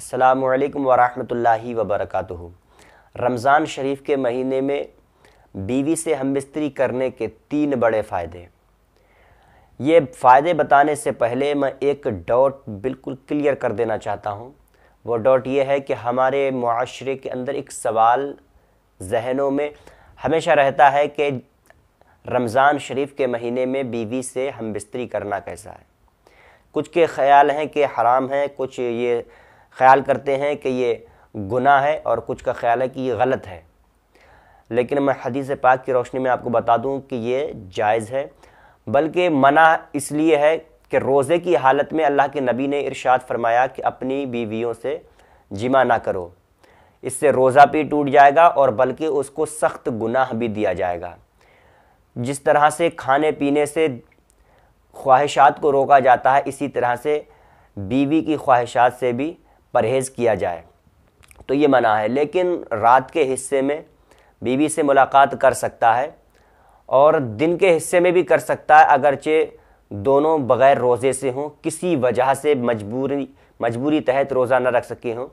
असलकम वालेकुम वरहमतुल्लाहि रमज़ान शरीफ के महीने में बीवी से हम बिस्तरी करने के तीन बड़े फ़ायदे ये फ़ायदे बताने से पहले मैं एक डॉट बिल्कुल क्लियर कर देना चाहता हूँ वो डॉट ये है कि हमारे माशरे के अंदर एक सवाल जहनों में हमेशा रहता है कि रमज़ान शरीफ के महीने में बीवी से हम बिस्तरी करना कैसा है कुछ के ख्याल हैं कि हराम है कुछ ये ख्याल करते हैं कि ये गुनाह है और कुछ का ख्याल है कि ये गलत है लेकिन मैं हदीस पाक की रोशनी में आपको बता दूं कि ये जायज़ है बल्कि मना इसलिए है कि रोज़े की हालत में अल्लाह के नबी ने इरशाद फरमाया कि अपनी बीवियों से जिमा ना करो इससे रोज़ा भी टूट जाएगा और बल्कि उसको सख्त गुनाह भी दिया जाएगा जिस तरह से खाने पीने से ख्वाहिशात को रोका जाता है इसी तरह से बीवी की ख्वाहिशात से भी परहेज़ किया जाए तो ये मना है लेकिन रात के हिस्से में बीवी से मुलाकात कर सकता है और दिन के हिस्से में भी कर सकता है अगरचे दोनों बग़ैर रोज़े से हों किसी वजह से मजबूरी मजबूरी तहत रोज़ा ना रख सके हों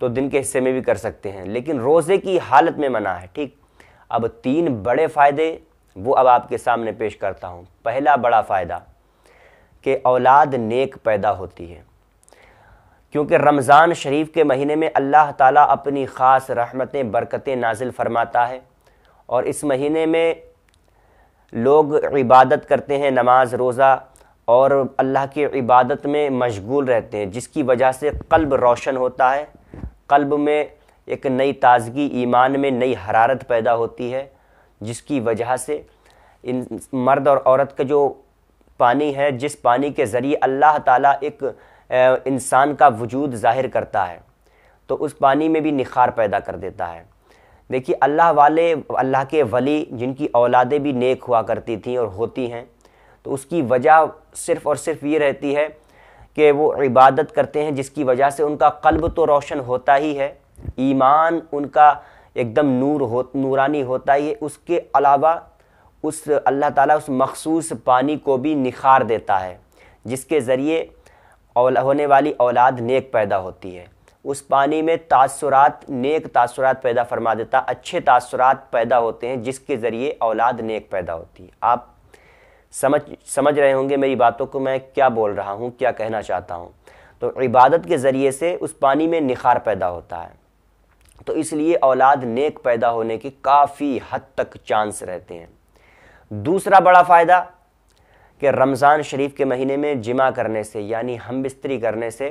तो दिन के हिस्से में भी कर सकते हैं लेकिन रोज़े की हालत में मना है ठीक अब तीन बड़े फ़ायदे वो अब आपके सामने पेश करता हूँ पहला बड़ा फ़ायदा कि औलाद नेक पैदा होती है क्योंकि रमज़ान शरीफ के महीने में अल्लाह ताला अपनी ख़ास रहमतें बरकतें नाजिल फरमाता है और इस महीने में लोग इबादत करते हैं नमाज रोज़ा और अल्लाह की इबादत में मशगूल रहते हैं जिसकी वजह से कल्ब रोशन होता है कल्ब में एक नई ताजगी ईमान में नई हरारत पैदा होती है जिसकी वजह से इन मर्द और औरत का जो पानी है जिस पानी के ज़रिए अल्लाह ताला एक इंसान का वजूद ज़ाहिर करता है तो उस पानी में भी निखार पैदा कर देता है देखिए अल्लाह वाले अल्लाह के वली जिनकी औलादें भी नेक हुआ करती थीं और होती हैं तो उसकी वजह सिर्फ़ और सिर्फ ये रहती है कि वो इबादत करते हैं जिसकी वजह से उनका कल्ब तो रोशन होता ही है ईमान उनका एकदम नूर हो नूरानी होता ही है उसके अलावा उस अल्लाह ताला उस मखसूस पानी को भी निखार देता है जिसके ज़रिए होने वाली औलाद नेक पैदा होती है उस पानी में तासुरात नेक तासुरात पैदा फरमा देता अच्छे तासुरात पैदा होते हैं जिसके ज़रिए औलाद नेक पैदा होती है आप समझ समझ रहे होंगे मेरी बातों को मैं क्या बोल रहा हूँ क्या कहना चाहता हूँ तो इबादत के ज़रिए से उस पानी में निखार पैदा होता है तो इसलिए औलाद नेक पैदा होने के काफ़ी हद तक चांस रहते हैं दूसरा बड़ा फ़ायदा कि रमज़ान शरीफ के महीने में जिमा करने से यानी हम बिस्तरी करने से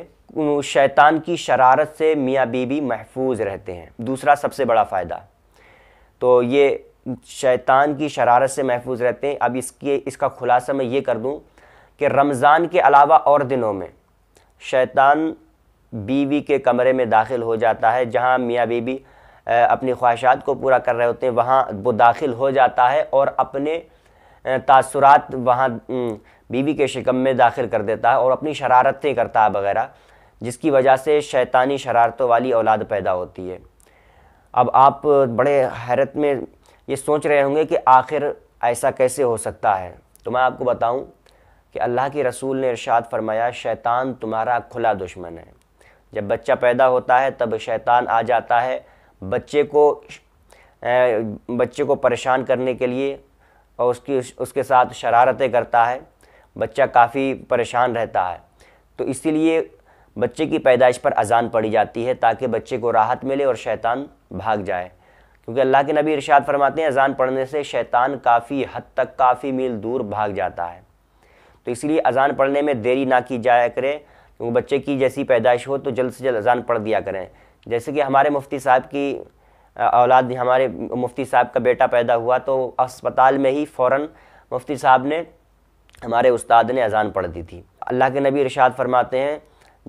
शैतान की शरारत से मियाँ बीबी महफूज रहते हैं दूसरा सबसे बड़ा फ़ायदा तो ये शैतान की शरारत से महफूज रहते हैं अब इसके इसका खुलासा मैं ये कर दूँ कि रमज़ान के अलावा और दिनों में शैतान बीवी के कमरे में दाखिल हो जाता है जहाँ मियाँ बीबी अपनी ख्वाहिशात को पूरा कर रहे होते हैं वहाँ वो दाखिल हो जाता है और अपने तासुरात वहाँ बीवी के शिकम में दाखिल कर देता है और अपनी शरारतें करता है वगैरह जिसकी वजह से शैतानी शरारतों वाली औलाद पैदा होती है अब आप बड़े हैरत में ये सोच रहे होंगे कि आखिर ऐसा कैसे हो सकता है तो मैं आपको बताऊं कि अल्लाह के रसूल ने इरशाद फरमाया शैतान तुम्हारा खुला दुश्मन है जब बच्चा पैदा होता है तब शैतान आ जाता है बच्चे को बच्चे को परेशान करने के लिए और उसकी उसके साथ शरारतें करता है बच्चा काफ़ी परेशान रहता है तो इसीलिए बच्चे की पैदाइश पर अजान पड़ी जाती है ताकि बच्चे को राहत मिले और शैतान भाग जाए क्योंकि अल्लाह के नबी इरशाद फरमाते हैं अजान पढ़ने से शैतान काफ़ी हद तक काफ़ी मील दूर भाग जाता है तो इसलिए अजान पढ़ने में देरी ना की जाया करें क्योंकि बच्चे की जैसी पैदाइश हो तो जल्द से जल्द अजान पढ़ दिया करें जैसे कि हमारे मुफ्ती साहब की औलाद हमारे मुफ्ती साहब का बेटा पैदा हुआ तो अस्पताल में ही फ़ौर मुफ्ती साहब ने हमारे उस्ताद ने अजान पढ़ दी थी अल्लाह के नबी इरशाद फरमाते हैं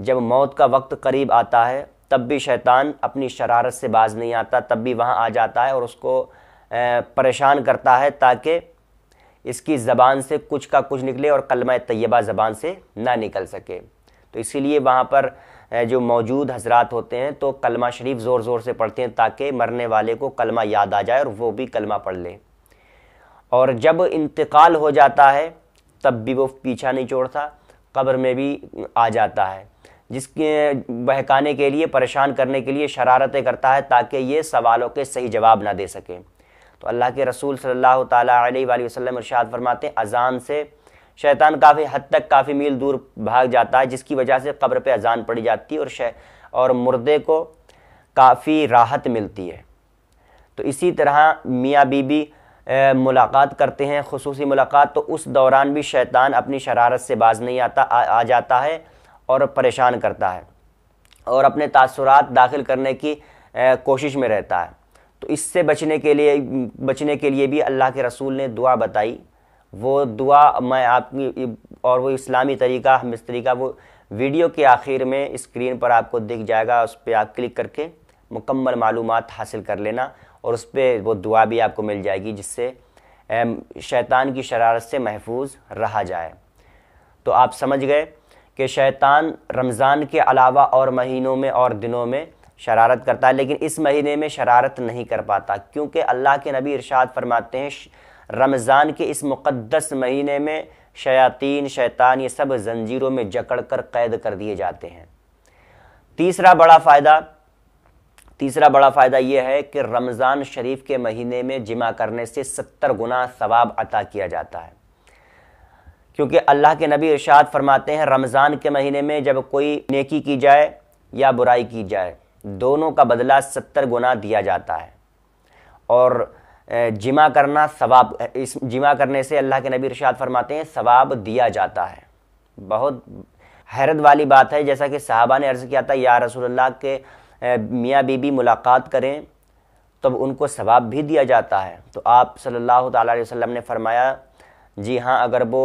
जब मौत का वक्त करीब आता है तब भी शैतान अपनी शरारत से बाज नहीं आता तब भी वहाँ आ जाता है और उसको परेशान करता है ताकि इसकी ज़बान से कुछ का कुछ निकले और कलमा तयबा ज़बान से ना निकल सके तो इसीलिए वहाँ पर जो मौजूद हजरात होते हैं तो कलमा शरीफ ज़ोर ज़ोर से पढ़ते हैं ताकि मरने वाले को कलमा याद आ जाए और वो भी कलमा पढ़ लें और जब इंतकाल हो जाता है तब भी वो पीछा नहीं छोड़ता कब्र में भी आ जाता है जिसके बहकाने के लिए परेशान करने के लिए शरारतें करता है ताकि ये सवालों के सही जवाब ना दे सकें तो अल्लाह के रसूल सल्लल्लाहु अलैहि वसल्लम इरशाद फरमाते हैं अजान से शैतान काफ़ी हद तक काफ़ी मील दूर भाग जाता है जिसकी वजह से कब्र पे अजान पड़ी जाती है और शह और मुर्दे को काफ़ी राहत मिलती है तो इसी तरह मियाँ बीबी मुलाकात करते हैं खसूसी मुलाकात तो उस दौरान भी शैतान अपनी शरारत से बाज नहीं आता आ, आ जाता है और परेशान करता है और अपने तासरत दाखिल करने की ए, कोशिश में रहता है तो इससे बचने के लिए बचने के लिए भी अल्लाह के रसूल ने दुआ बताई वो दुआ मैं आपकी और वो इस्लामी तरीका हमिस तरीका वो वीडियो के आखिर में स्क्रीन पर आपको दिख जाएगा उस पर आप क्लिक करके मुकम्मल मालूम हासिल कर लेना और उस पर वो दुआ भी आपको मिल जाएगी जिससे शैतान की शरारत से महफूज रहा जाए तो आप समझ गए कि शैतान रमज़ान के अलावा और महीनों में और दिनों में शरारत करता है लेकिन इस महीने में शरारत नहीं कर पाता क्योंकि अल्लाह के नबी इरशाद फरमाते हैं रमज़ान के इस मुक़दस महीने में शयातीन शैतान ये सब जंजीरों में जकड़ कर कैद कर दिए जाते हैं तीसरा बड़ा फ़ायदा तीसरा बड़ा फ़ायदा यह है कि रमज़ान शरीफ के महीने में जिमा करने से सत्तर गुना सवाब अता किया जाता है क्योंकि अल्लाह के नबी इरशाद फरमाते हैं रमज़ान के महीने में जब कोई नेकी की जाए या बुराई की जाए दोनों का बदला सत्तर गुना दिया जाता है और जिमा करना सवाब इस जिमा करने से अल्लाह के नबी रशाद फरमाते हैं सवाब दिया जाता है बहुत हैरत वाली बात है जैसा कि साहबा ने अर्ज़ किया था या रसोल्ला के मियाँ बीबी मुलाकात करें तब उनको सवाब भी दिया जाता है तो आप सल्लल्लाहु अलैहि वसल्लम ने फरमाया जी हाँ अगर वो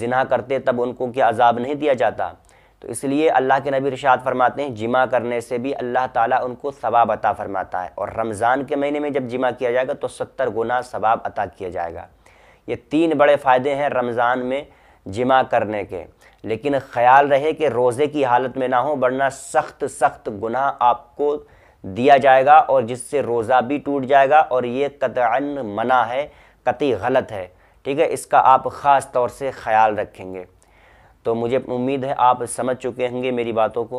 जिना करते तब उनको क्या अजाब नहीं दिया जाता तो इसलिए अल्लाह के नबी रिशात फरमाते हैं जिमा करने से भी अल्लाह ताला उनको सवाब अता फरमाता है और रमज़ान के महीने में जब जिमा किया जाएगा तो सत्तर गुना सवाब अता किया जाएगा ये तीन बड़े फ़ायदे हैं रमज़ान में जिमा करने के लेकिन ख्याल रहे कि रोज़े की हालत में ना हो वरना सख्त सख्त गुनाह आपको दिया जाएगा और जिससे रोज़ा भी टूट जाएगा और ये कतअन मना है कति गलत है ठीक है इसका आप ख़ास तौर से ख्याल रखेंगे तो मुझे उम्मीद है आप समझ चुके होंगे मेरी बातों को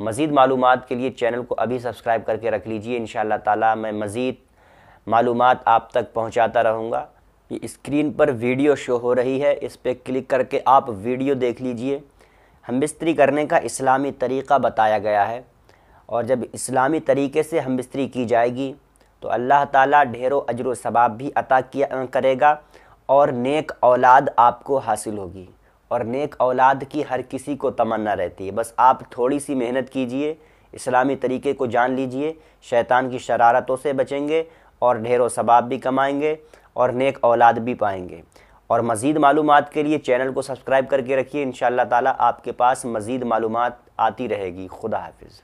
मज़ीद मालूम के लिए चैनल को अभी सब्सक्राइब करके रख लीजिए इन ताला मैं मज़ीद मालूम आप तक पहुँचाता रहूँगा ये स्क्रीन पर वीडियो शो हो रही है इस पर क्लिक करके आप वीडियो देख लीजिए हम बिस्तरी करने का इस्लामी तरीक़ा बताया गया है और जब इस्लामी तरीके से हम बिस्तरी की जाएगी तो अल्लाह ताला ढेरों अजर सबाब भी अता किया करेगा और नेक औलाद आपको हासिल होगी और नेक औलाद की हर किसी को तमन्ना रहती है बस आप थोड़ी सी मेहनत कीजिए इस्लामी तरीके को जान लीजिए शैतान की शरारतों से बचेंगे और ढेरों सबाब भी कमाएंगे और नेक औलाद भी पाएंगे और मज़ीद मालूम के लिए चैनल को सब्सक्राइब करके रखिए इन ताला आपके पास मज़ीद मालूम आती रहेगी खुदा हाफिज़